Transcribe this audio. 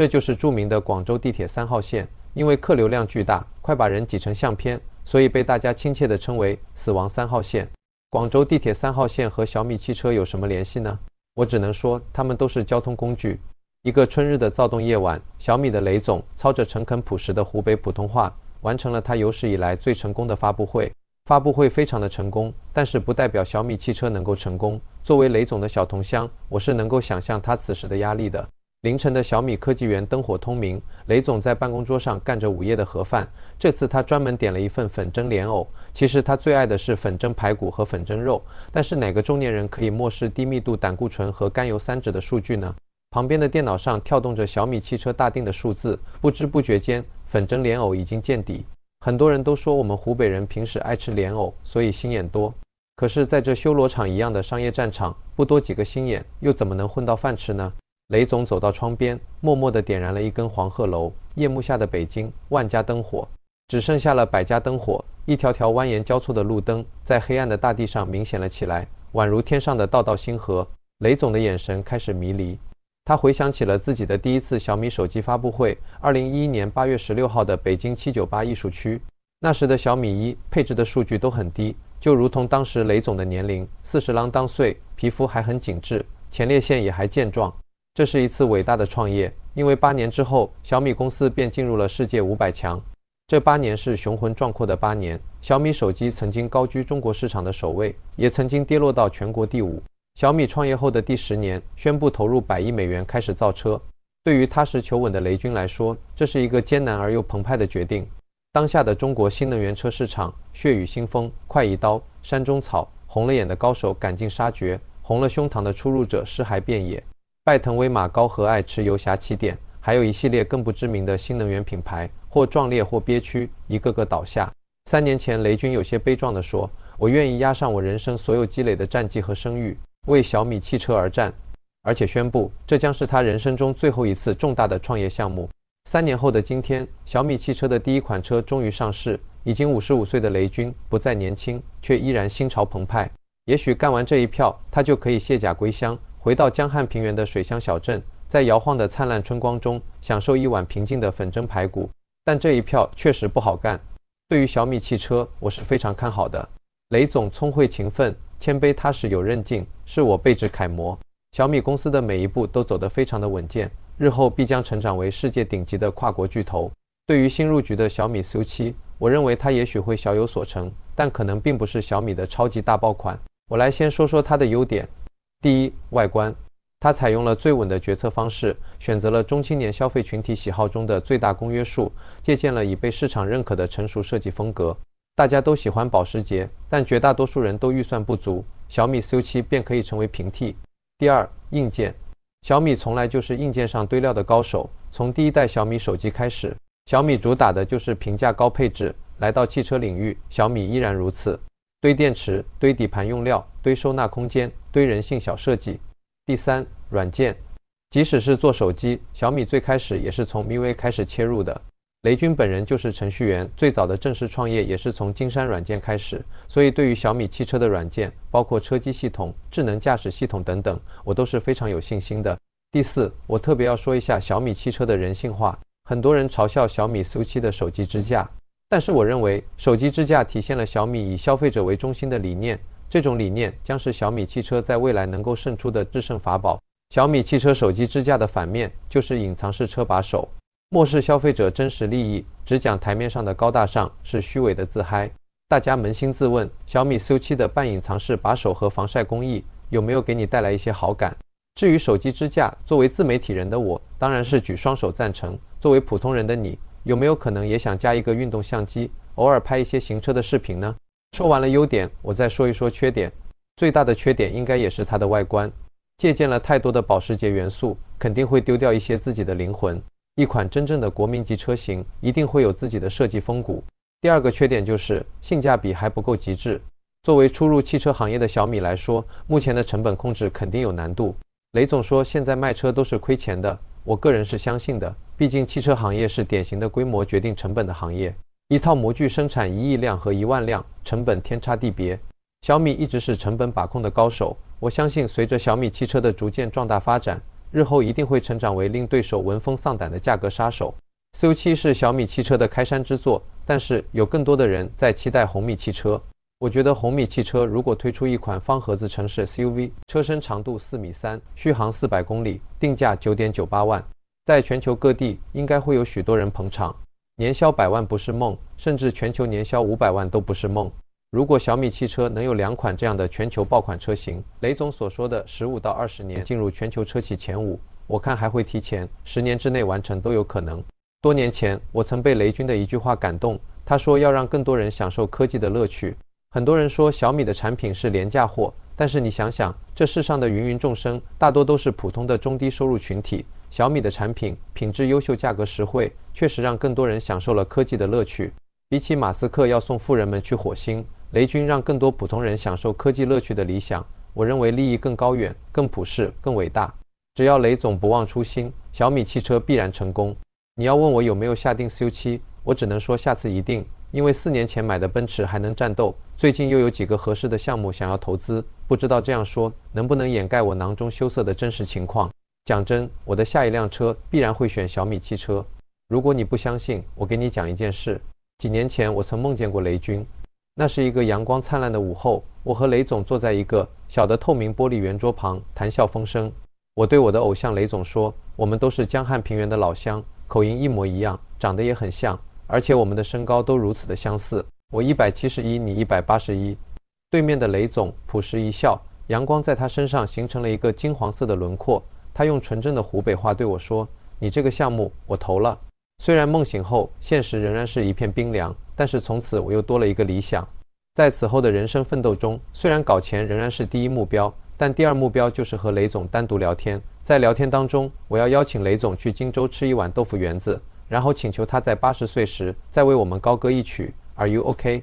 这就是著名的广州地铁三号线，因为客流量巨大，快把人挤成相片，所以被大家亲切地称为“死亡三号线”。广州地铁三号线和小米汽车有什么联系呢？我只能说，他们都是交通工具。一个春日的躁动夜晚，小米的雷总操着诚恳朴实的湖北普通话，完成了他有史以来最成功的发布会。发布会非常的成功，但是不代表小米汽车能够成功。作为雷总的小同乡，我是能够想象他此时的压力的。凌晨的小米科技园灯火通明，雷总在办公桌上干着午夜的盒饭。这次他专门点了一份粉蒸莲藕，其实他最爱的是粉蒸排骨和粉蒸肉。但是哪个中年人可以漠视低密度胆固醇和甘油三酯的数据呢？旁边的电脑上跳动着小米汽车大定的数字，不知不觉间粉蒸莲藕已经见底。很多人都说我们湖北人平时爱吃莲藕，所以心眼多。可是，在这修罗场一样的商业战场，不多几个心眼，又怎么能混到饭吃呢？雷总走到窗边，默默地点燃了一根黄鹤楼。夜幕下的北京，万家灯火，只剩下了百家灯火。一条条蜿蜒交错的路灯，在黑暗的大地上明显了起来，宛如天上的道道星河。雷总的眼神开始迷离，他回想起了自己的第一次小米手机发布会，二零一一年八月十六号的北京七九八艺术区。那时的小米一配置的数据都很低，就如同当时雷总的年龄，四十郎当岁，皮肤还很紧致，前列腺也还健壮。这是一次伟大的创业，因为八年之后，小米公司便进入了世界五百强。这八年是雄浑壮阔的八年。小米手机曾经高居中国市场的首位，也曾经跌落到全国第五。小米创业后的第十年，宣布投入百亿美元开始造车。对于踏实求稳的雷军来说，这是一个艰难而又澎湃的决定。当下的中国新能源车市场血雨腥风，快一刀，山中草，红了眼的高手赶尽杀绝，红了胸膛的出入者尸骸遍野。拜腾、威马、高和爱驰、游侠起点，还有一系列更不知名的新能源品牌，或壮烈，或憋屈，一个个倒下。三年前，雷军有些悲壮地说：“我愿意押上我人生所有积累的战绩和声誉，为小米汽车而战。”而且宣布，这将是他人生中最后一次重大的创业项目。三年后的今天，小米汽车的第一款车终于上市。已经五十五岁的雷军不再年轻，却依然心潮澎湃。也许干完这一票，他就可以卸甲归乡。回到江汉平原的水乡小镇，在摇晃的灿烂春光中，享受一碗平静的粉蒸排骨。但这一票确实不好干。对于小米汽车，我是非常看好的。雷总聪慧勤奋、谦卑踏实、有韧劲，是我辈之楷模。小米公司的每一步都走得非常的稳健，日后必将成长为世界顶级的跨国巨头。对于新入局的小米 SU7，我认为它也许会小有所成，但可能并不是小米的超级大爆款。我来先说说它的优点。第一，外观，它采用了最稳的决策方式，选择了中青年消费群体喜好中的最大公约数，借鉴了已被市场认可的成熟设计风格。大家都喜欢保时捷，但绝大多数人都预算不足，小米 SU7 便可以成为平替。第二，硬件，小米从来就是硬件上堆料的高手，从第一代小米手机开始，小米主打的就是平价高配置。来到汽车领域，小米依然如此，堆电池，堆底盘用料。堆收纳空间，堆人性小设计。第三，软件，即使是做手机，小米最开始也是从 MIUI 开始切入的。雷军本人就是程序员，最早的正式创业也是从金山软件开始。所以，对于小米汽车的软件，包括车机系统、智能驾驶系统等等，我都是非常有信心的。第四，我特别要说一下小米汽车的人性化。很多人嘲笑小米 s u 的手机支架，但是我认为手机支架体现了小米以消费者为中心的理念。这种理念将是小米汽车在未来能够胜出的制胜法宝。小米汽车手机支架的反面就是隐藏式车把手，漠视消费者真实利益，只讲台面上的高大上是虚伪的自嗨。大家扪心自问，小米 SU7 的半隐藏式把手和防晒工艺有没有给你带来一些好感？至于手机支架，作为自媒体人的我当然是举双手赞成。作为普通人的你，有没有可能也想加一个运动相机，偶尔拍一些行车的视频呢？说完了优点，我再说一说缺点。最大的缺点应该也是它的外观，借鉴了太多的保时捷元素，肯定会丢掉一些自己的灵魂。一款真正的国民级车型，一定会有自己的设计风骨。第二个缺点就是性价比还不够极致。作为初入汽车行业的小米来说，目前的成本控制肯定有难度。雷总说现在卖车都是亏钱的，我个人是相信的，毕竟汽车行业是典型的规模决定成本的行业。一套模具生产一亿辆和一万辆成本天差地别。小米一直是成本把控的高手，我相信随着小米汽车的逐渐壮大发展，日后一定会成长为令对手闻风丧胆的价格杀手。SU7 是小米汽车的开山之作，但是有更多的人在期待红米汽车。我觉得红米汽车如果推出一款方盒子城市 SUV，车身长度四米三，续航四百公里，定价九点九八万，在全球各地应该会有许多人捧场。年销百万不是梦，甚至全球年销五百万都不是梦。如果小米汽车能有两款这样的全球爆款车型，雷总所说的十五到二十年进入全球车企前五，我看还会提前，十年之内完成都有可能。多年前，我曾被雷军的一句话感动，他说要让更多人享受科技的乐趣。很多人说小米的产品是廉价货，但是你想想，这世上的芸芸众生大多都是普通的中低收入群体。小米的产品品质优秀，价格实惠，确实让更多人享受了科技的乐趣。比起马斯克要送富人们去火星，雷军让更多普通人享受科技乐趣的理想，我认为利益更高远、更普世、更伟大。只要雷总不忘初心，小米汽车必然成功。你要问我有没有下定 u 七，我只能说下次一定，因为四年前买的奔驰还能战斗，最近又有几个合适的项目想要投资，不知道这样说能不能掩盖我囊中羞涩的真实情况。讲真，我的下一辆车必然会选小米汽车。如果你不相信，我给你讲一件事。几年前，我曾梦见过雷军。那是一个阳光灿烂的午后，我和雷总坐在一个小的透明玻璃圆桌旁，谈笑风生。我对我的偶像雷总说：“我们都是江汉平原的老乡，口音一模一样，长得也很像，而且我们的身高都如此的相似。我一百七十一，你一百八十一。”对面的雷总朴实一笑，阳光在他身上形成了一个金黄色的轮廓。他用纯正的湖北话对我说：“你这个项目我投了。”虽然梦醒后现实仍然是一片冰凉，但是从此我又多了一个理想。在此后的人生奋斗中，虽然搞钱仍然是第一目标，但第二目标就是和雷总单独聊天。在聊天当中，我要邀请雷总去荆州吃一碗豆腐圆子，然后请求他在八十岁时再为我们高歌一曲《Are You OK》。